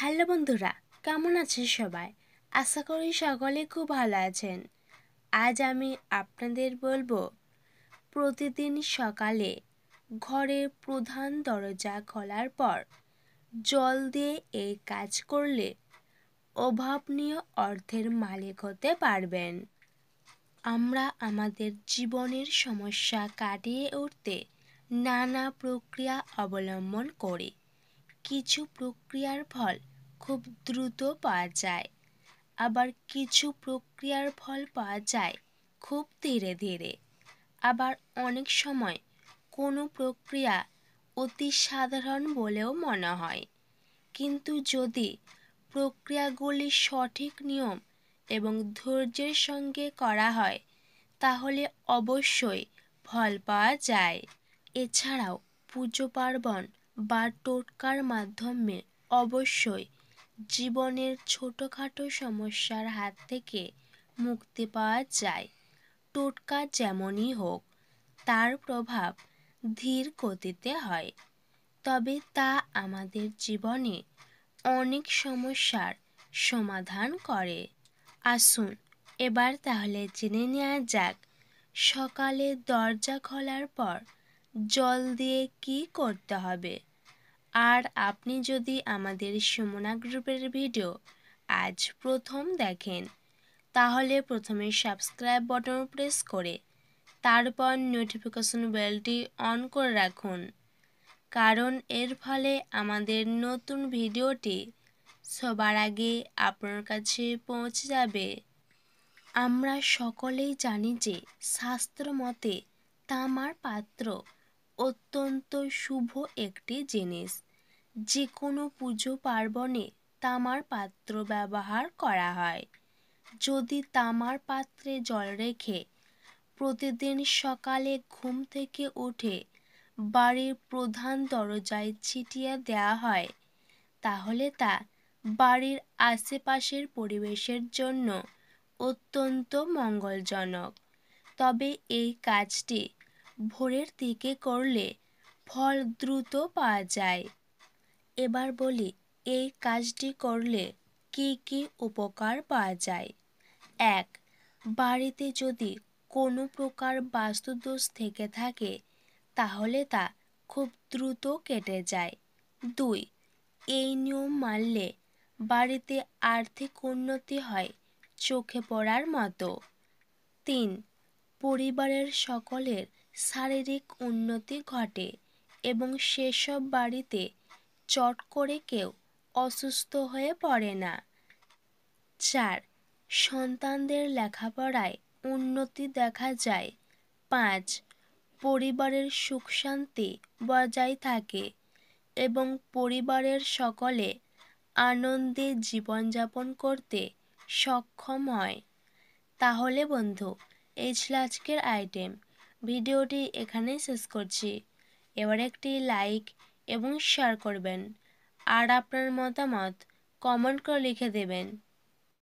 hello বন্ধুরা কেমন আছেন সবাই আশা করি সকলে খুব ভালো আছেন আজ আমি আপনাদের বলবো প্রতিদিন সকালে ঘরের প্রধান দরজা খোলার পর জল দিয়ে এই কাজ করলে অভাবনীয় অর্থের মালিক হতে পারবেন আমরা আমাদের জীবনের সমস্যা কাটিয়ে উঠতে নানা প্রক্রিয়া অবলম্বন করি কিছু প্রক্রিয়ার ফল খুব দ্রুত পাওয়া যায় আবার কিছু প্রক্রিয়ার ফল পাওয়া যায় খুব ধীরে ধীরে আবার অনেক সময় কোনো প্রক্রিয়া অতি সাধারণ বলেও মনে হয় কিন্তু যদি প্রক্রিয়াগুলি সঠিক নিয়ম এবং ধৈর্যের সঙ্গে করা হয় তাহলে অবশ্যই ফল পাওয়া যায় এছাড়াও পুজো পার্বণ বা টোটকার মাধ্যমে অবশ্যই জীবনের ছোটোখাটো সমস্যার হাত থেকে মুক্তি পাওয়া যায় টোটকা যেমনই হোক তার প্রভাব ধীর গতিতে হয় তবে তা আমাদের জীবনে অনেক সমস্যার সমাধান করে আসুন এবার তাহলে জেনে নেওয়া যাক সকালে দরজা খোলার পর জল দিয়ে কি করতে হবে আর আপনি যদি আমাদের সুমনা গ্রুপের ভিডিও আজ প্রথম দেখেন তাহলে প্রথমে সাবস্ক্রাইব বটন প্রেস করে তারপর নোটিফিকেশন বেলটি অন করে রাখুন কারণ এর ফলে আমাদের নতুন ভিডিওটি সবার আগে আপনার কাছে পৌঁছে যাবে আমরা সকলেই জানি যে শাস্ত্র মতে তামার পাত্র অত্যন্ত শুভ একটি জিনিস যে কোনো পুজো পার্বণে তামার পাত্র ব্যবহার করা হয় যদি তামার পাত্রে জল রেখে প্রতিদিন সকালে ঘুম থেকে উঠে বাড়ির প্রধান দরজায় ছিটিয়ে দেওয়া হয় তাহলে তা বাড়ির আশেপাশের পরিবেশের জন্য অত্যন্ত মঙ্গলজনক তবে এই কাজটি ভোরের দিকে করলে ফল দ্রুত পাওয়া যায় এবার বলি এই কাজটি করলে কি কি উপকার পাওয়া যায় এক বাড়িতে যদি কোনো প্রকার বাস্তুদোষ থেকে থাকে তাহলে তা খুব দ্রুত কেটে যায় দুই এই নিয়ম মানলে বাড়িতে আর্থিক উন্নতি হয় চোখে পড়ার মতো তিন পরিবারের সকলের শারীরিক উন্নতি ঘটে এবং সেসব বাড়িতে চট করে কেউ অসুস্থ হয়ে পড়ে না চার সন্তানদের লেখাপড়ায় উন্নতি দেখা যায় পাঁচ পরিবারের সুখ শান্তি বজায় থাকে এবং পরিবারের সকলে আনন্দে জীবনযাপন করতে সক্ষম হয় তাহলে বন্ধু এই আজকের আইটেম ভিডিওটি এখানেই শেষ করছি এবার একটি লাইক এবং শেয়ার করবেন আর আপনার মতামত কমেন্ট করে লিখে দেবেন